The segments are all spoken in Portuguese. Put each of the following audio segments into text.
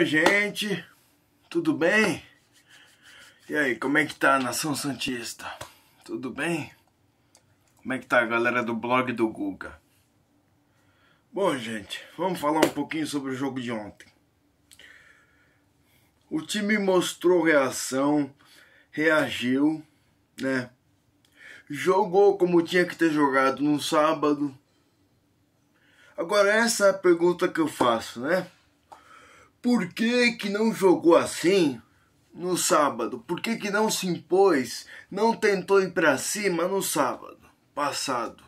Oi, gente, tudo bem? E aí, como é que tá, Nação Santista? Tudo bem? Como é que tá a galera do blog do Guga? Bom, gente, vamos falar um pouquinho sobre o jogo de ontem. O time mostrou reação, reagiu, né? Jogou como tinha que ter jogado no sábado. Agora essa é a pergunta que eu faço, né? Por que, que não jogou assim no sábado? Por que, que não se impôs, não tentou ir para cima no sábado passado?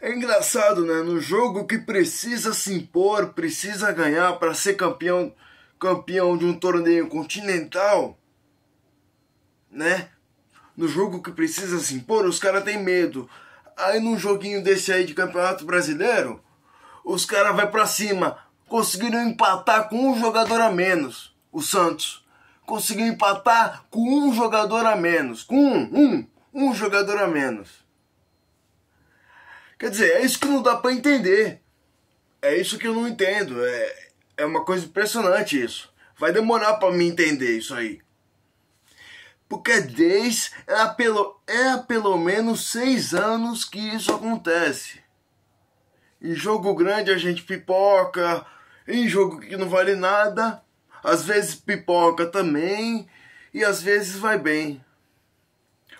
É engraçado, né? No jogo que precisa se impor, precisa ganhar para ser campeão, campeão de um torneio continental, né? No jogo que precisa se impor, os caras têm medo. Aí num joguinho desse aí de Campeonato Brasileiro, os caras vai para cima conseguiram empatar com um jogador a menos. O Santos conseguiu empatar com um jogador a menos. Com um, um, um jogador a menos. Quer dizer, é isso que não dá para entender. É isso que eu não entendo. É, é uma coisa impressionante isso. Vai demorar para me entender isso aí. Porque desde é há pelo, é há pelo menos seis anos que isso acontece. Em jogo grande a gente pipoca, em jogo que não vale nada, às vezes pipoca também e às vezes vai bem.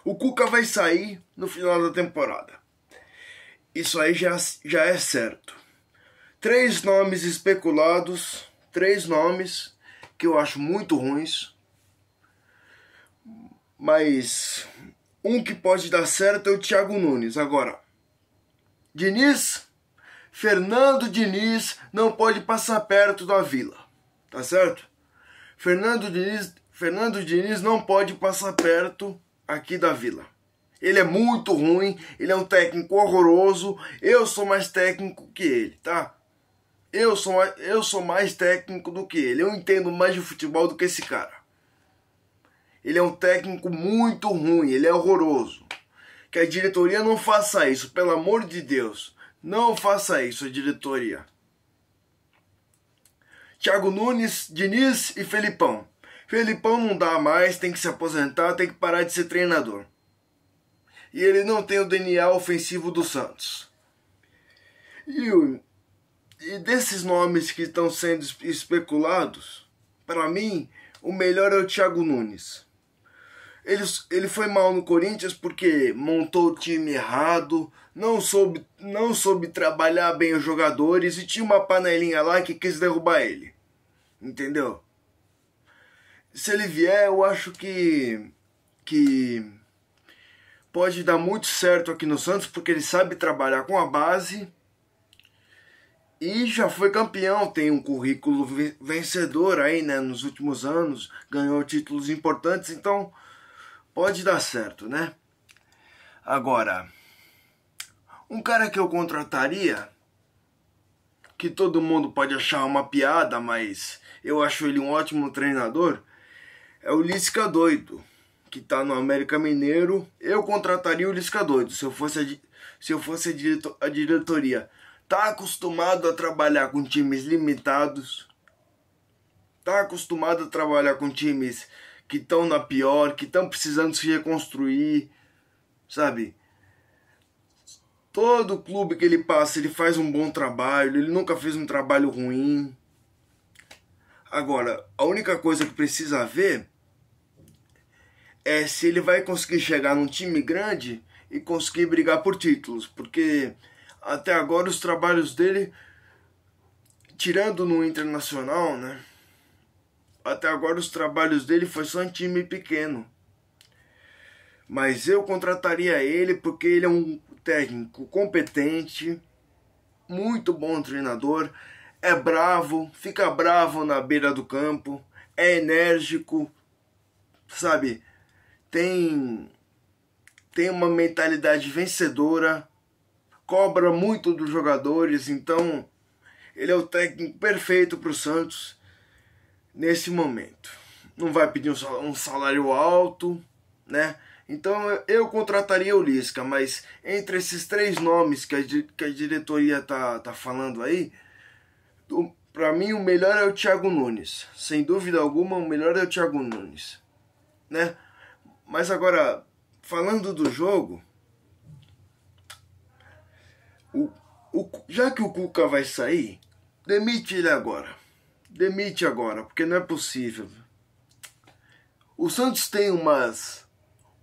O Cuca vai sair no final da temporada. Isso aí já, já é certo. Três nomes especulados, três nomes que eu acho muito ruins, mas um que pode dar certo é o Thiago Nunes. Agora, Diniz Fernando Diniz não pode passar perto da Vila, tá certo? Fernando Diniz, Fernando Diniz não pode passar perto aqui da Vila. Ele é muito ruim, ele é um técnico horroroso. Eu sou mais técnico que ele, tá? Eu sou, eu sou mais técnico do que ele. Eu entendo mais de futebol do que esse cara. Ele é um técnico muito ruim, ele é horroroso. Que a diretoria não faça isso, pelo amor de Deus. Não faça isso, diretoria. Thiago Nunes, Diniz e Felipão. Felipão não dá mais, tem que se aposentar, tem que parar de ser treinador. E ele não tem o DNA ofensivo do Santos. E, e desses nomes que estão sendo especulados, para mim, o melhor é o Thiago Nunes. Ele, ele foi mal no Corinthians porque montou o time errado, não soube, não soube trabalhar bem os jogadores e tinha uma panelinha lá que quis derrubar ele. Entendeu? Se ele vier, eu acho que. que pode dar muito certo aqui no Santos porque ele sabe trabalhar com a base e já foi campeão, tem um currículo vencedor aí, né, nos últimos anos, ganhou títulos importantes, então pode dar certo, né? Agora, um cara que eu contrataria, que todo mundo pode achar uma piada, mas eu acho ele um ótimo treinador, é o Lisca Doido, que tá no América Mineiro. Eu contrataria o Lisca Doido se eu fosse a, se eu fosse a, direto, a diretoria. Tá acostumado a trabalhar com times limitados, tá acostumado a trabalhar com times que estão na pior, que estão precisando se reconstruir, sabe? Todo clube que ele passa, ele faz um bom trabalho, ele nunca fez um trabalho ruim. Agora, a única coisa que precisa ver é se ele vai conseguir chegar num time grande e conseguir brigar por títulos, porque até agora os trabalhos dele, tirando no internacional, né? Até agora os trabalhos dele foi só em time pequeno. Mas eu contrataria ele porque ele é um técnico competente, muito bom treinador, é bravo, fica bravo na beira do campo, é enérgico, sabe? Tem tem uma mentalidade vencedora, cobra muito dos jogadores, então ele é o técnico perfeito para o Santos nesse momento. Não vai pedir um salário alto, né? Então eu contrataria o Lisca, mas entre esses três nomes que a, que a diretoria tá, tá falando aí, para mim o melhor é o Thiago Nunes. Sem dúvida alguma, o melhor é o Thiago Nunes, né? Mas agora, falando do jogo, o, o, já que o Cuca vai sair, demite ele agora demite agora, porque não é possível. O Santos tem umas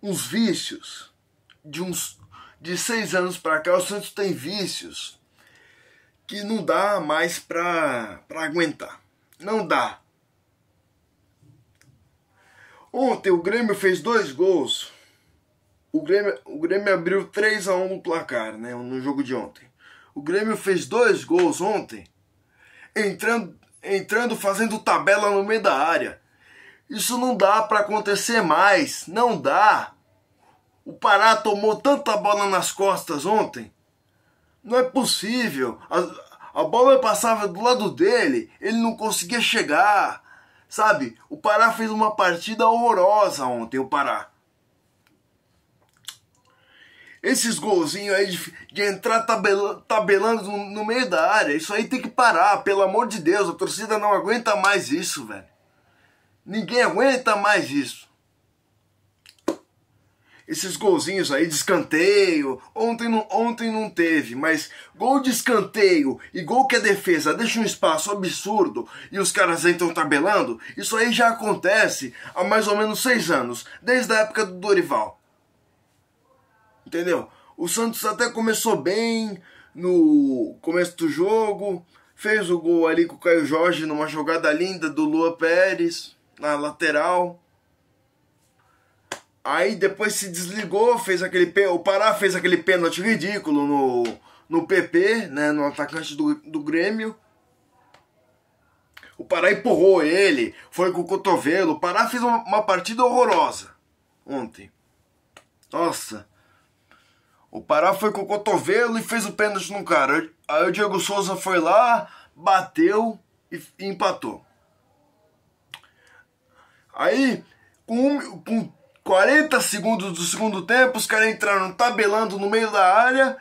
uns vícios de uns de seis anos para cá. O Santos tem vícios que não dá mais para para aguentar. Não dá. Ontem o Grêmio fez dois gols. O Grêmio, o Grêmio abriu 3 a 1 no placar, né, no jogo de ontem. O Grêmio fez dois gols ontem, entrando entrando fazendo tabela no meio da área. Isso não dá para acontecer mais, não dá. O Pará tomou tanta bola nas costas ontem. Não é possível. A, a bola passava do lado dele, ele não conseguia chegar. Sabe? O Pará fez uma partida horrorosa ontem, o Pará. Esses golzinhos aí de, de entrar tabela, tabelando no, no meio da área, isso aí tem que parar, pelo amor de Deus. A torcida não aguenta mais isso, velho. Ninguém aguenta mais isso esses golzinhos aí de escanteio. Ontem não, ontem não teve, mas gol de escanteio e gol que a defesa deixa um espaço absurdo e os caras entram tabelando, isso aí já acontece há mais ou menos seis anos, desde a época do Dorival entendeu? O Santos até começou bem no começo do jogo, fez o gol ali com o Caio Jorge numa jogada linda do Lua Pérez na lateral. Aí depois se desligou, fez aquele o Pará fez aquele pênalti ridículo no, no PP, né, no atacante do, do Grêmio. O Pará empurrou ele, foi com o cotovelo. O Pará fez uma, uma partida horrorosa ontem. Nossa, o Pará foi com o cotovelo e fez o pênalti no cara. Aí o Diego Souza foi lá, bateu e, empatou. Aí, com, com 40 segundos do segundo tempo, os caras entraram tabelando no meio da área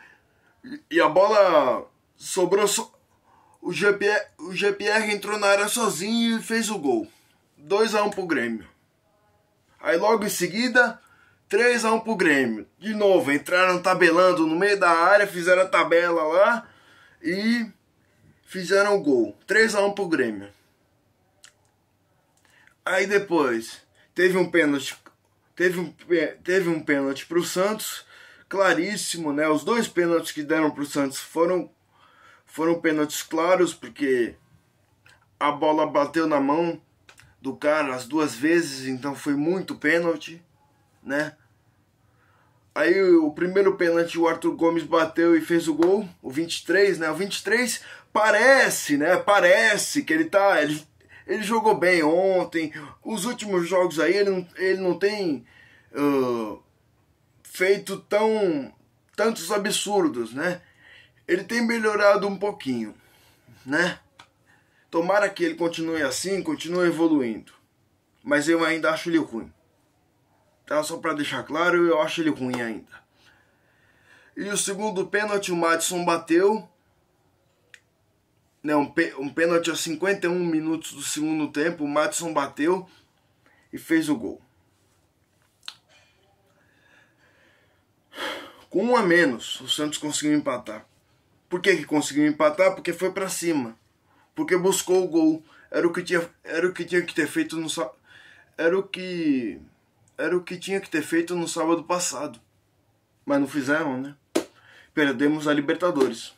e a bola sobrou. So... O, GPR, o GPR entrou na área sozinho e fez o gol. 2 a 1 pro Grêmio. Aí logo em seguida, 3x1 pro Grêmio. De novo, entraram tabelando no meio da área, fizeram a tabela lá e fizeram o gol. 3x1 pro Grêmio. Aí depois, teve um pênalti, teve um, teve um pênalti pro Santos, claríssimo, né? Os dois pênaltis que deram pro Santos foram foram pênaltis claros porque a bola bateu na mão do cara as duas vezes, então foi muito pênalti, né? Aí o primeiro pênalti o Arthur Gomes bateu e fez o gol, o 23, né? O 23 parece, né? Parece que ele tá. Ele, ele jogou bem ontem. Os últimos jogos aí ele não, ele não tem uh, feito tão tantos absurdos, né? Ele tem melhorado um pouquinho, né? Tomara que ele continue assim, continue evoluindo. Mas eu ainda acho ele ruim tá? Só para deixar claro, eu acho ele ruim ainda. E o segundo pênalti o Madison bateu. Né, um, um pênalti aos 51 minutos do segundo tempo, o Madison bateu e fez o gol. Com um a menos, o Santos conseguiu empatar. Por que, que conseguiu empatar? Porque foi para cima. Porque buscou o gol. Era o que tinha, era o que, tinha que ter feito no. Era o que era o que tinha que ter feito no sábado passado. Mas não fizeram, né? Perdemos a Libertadores.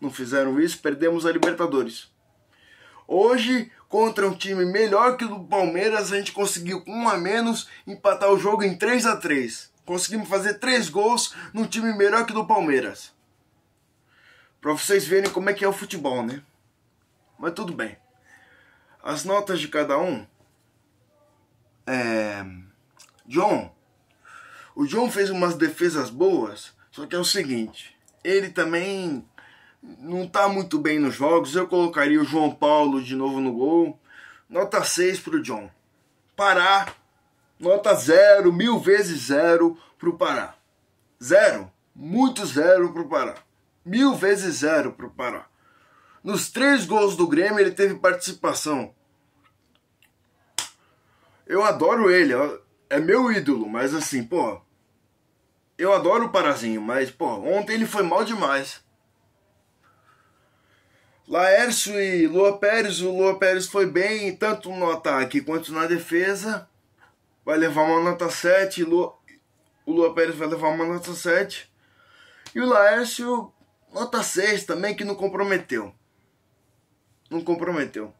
Não fizeram isso, perdemos a Libertadores. Hoje, contra um time melhor que o do Palmeiras, a gente conseguiu um a menos empatar o jogo em 3 a 3 Conseguimos fazer três gols num time melhor que o do Palmeiras. Para vocês verem como é que é o futebol, né? Mas tudo bem. As notas de cada um. É... John. O John fez umas defesas boas, só que é o seguinte, ele também não está muito bem nos jogos. Eu colocaria o João Paulo de novo no gol. Nota 6 para o John. Pará, nota 0, mil vezes 0 para o Pará. Zero, muito zero para o Pará. Mil vezes zero para o Pará. Nos três gols do Grêmio ele teve participação. Eu adoro ele, é meu ídolo, mas assim, pô. Eu adoro o Parazinho, mas, pô, ontem ele foi mal demais. Laércio e Lua Pérez, o Lua Pérez foi bem, tanto no ataque quanto na defesa. Vai levar uma nota 7, Lua... o Lua Pérez vai levar uma nota 7. E o Laércio, nota 6 também, que não comprometeu. Não comprometeu.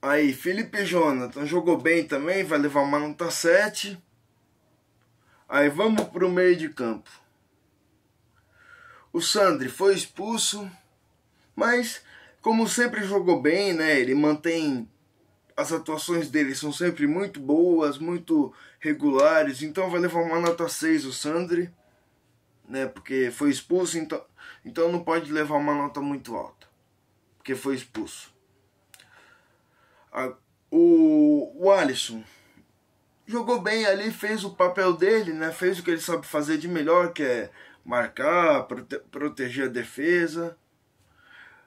Aí, Felipe Jonathan jogou bem também, vai levar uma nota 7. Aí vamos para o meio de campo. O Sandri foi expulso, mas como sempre jogou bem, né? Ele mantém as atuações dele são sempre muito boas, muito regulares, então vai levar uma nota 6 o Sandri, né? Porque foi expulso, então, então não pode levar uma nota muito alta, porque foi expulso o, o Alisson jogou bem ali, fez o papel dele, né? Fez o que ele sabe fazer de melhor, que é marcar, prote proteger a defesa.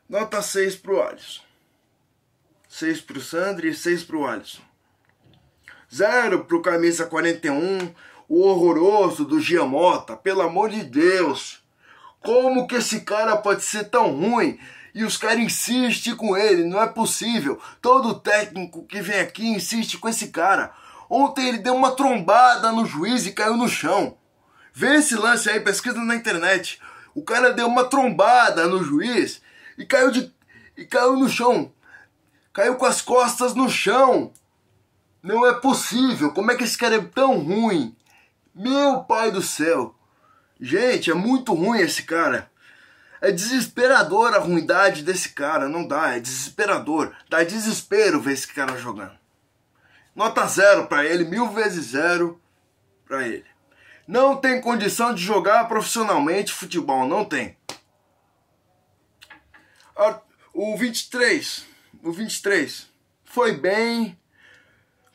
Nota 6 para o Alisson. 6 para o Sandri e 6 para o Alisson. 0 para o camisa 41, o horroroso do Giamota. Pelo amor de Deus! Como que esse cara pode ser tão ruim? E os caras insistem com ele, não é possível. Todo técnico que vem aqui insiste com esse cara. Ontem ele deu uma trombada no juiz e caiu no chão. Vê esse lance aí, pesquisa na internet. O cara deu uma trombada no juiz e caiu de e caiu no chão. Caiu com as costas no chão. Não é possível. Como é que esse cara é tão ruim? Meu pai do céu. Gente, é muito ruim esse cara. É desesperador a ruindade desse cara, não dá, é desesperador. Dá desespero ver esse cara jogando. Nota zero para ele, mil vezes zero para ele. Não tem condição de jogar profissionalmente futebol, não tem. O 23, o 23 foi bem,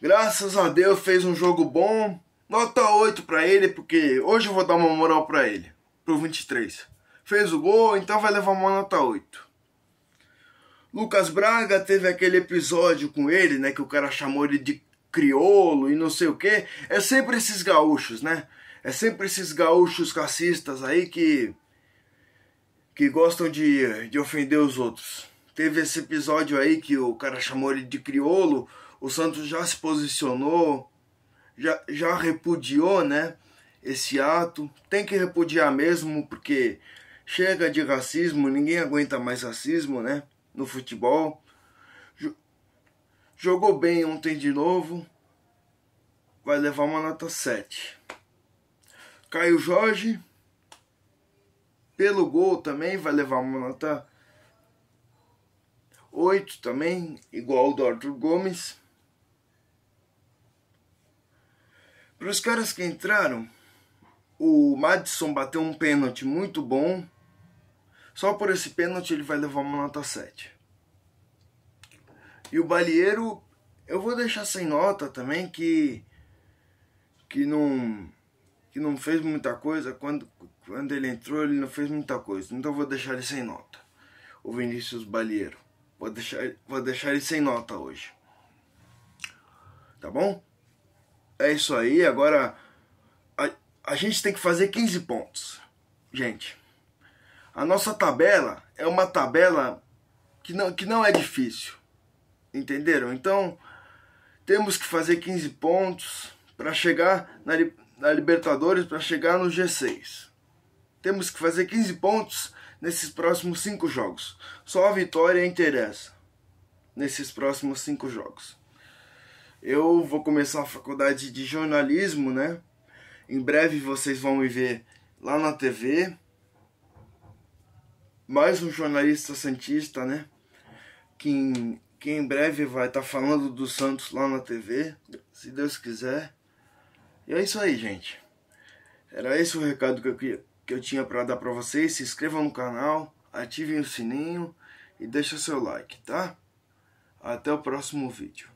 graças a Deus fez um jogo bom. Nota 8 para ele, porque hoje eu vou dar uma moral para ele, pro 23 fez o gol, então vai levar uma nota 8. Lucas Braga teve aquele episódio com ele, né? Que o cara chamou ele de criolo e não sei o que. É sempre esses gaúchos, né? É sempre esses gaúchos racistas aí que que gostam de, de ofender os outros. Teve esse episódio aí que o cara chamou ele de criolo, o Santos já se posicionou, já, já repudiou, né? Esse ato. Tem que repudiar mesmo, porque Chega de racismo, ninguém aguenta mais racismo, né? No futebol. Jogou bem ontem de novo. Vai levar uma nota 7. Caio Jorge, pelo gol também, vai levar uma nota 8 também, igual ao do Arthur Gomes. Para os caras que entraram, o Madison bateu um pênalti muito bom. Só por esse pênalti ele vai levar uma nota 7. E o Balieiro, eu vou deixar sem nota também, que, que, não, que não fez muita coisa. Quando, quando ele entrou, ele não fez muita coisa. Então vou deixar ele sem nota. O Vinícius Balieiro. Vou deixar, vou deixar ele sem nota hoje. Tá bom? É isso aí. Agora a, a gente tem que fazer 15 pontos. Gente. A nossa tabela é uma tabela que não, que não é difícil. Entenderam? Então, temos que fazer 15 pontos para chegar na, na Libertadores, para chegar no G6. Temos que fazer 15 pontos nesses próximos 5 jogos. Só a vitória interessa nesses próximos 5 jogos. Eu vou começar a faculdade de jornalismo, né? Em breve vocês vão me ver lá na TV mais um jornalista santista, né? Que em, que em breve vai estar tá falando do Santos lá na TV, se Deus quiser. E é isso aí, gente. Era esse o recado que eu, que, que eu tinha para dar para vocês. Se inscrevam no canal, ativem o sininho e deixa seu like, tá? Até o próximo vídeo.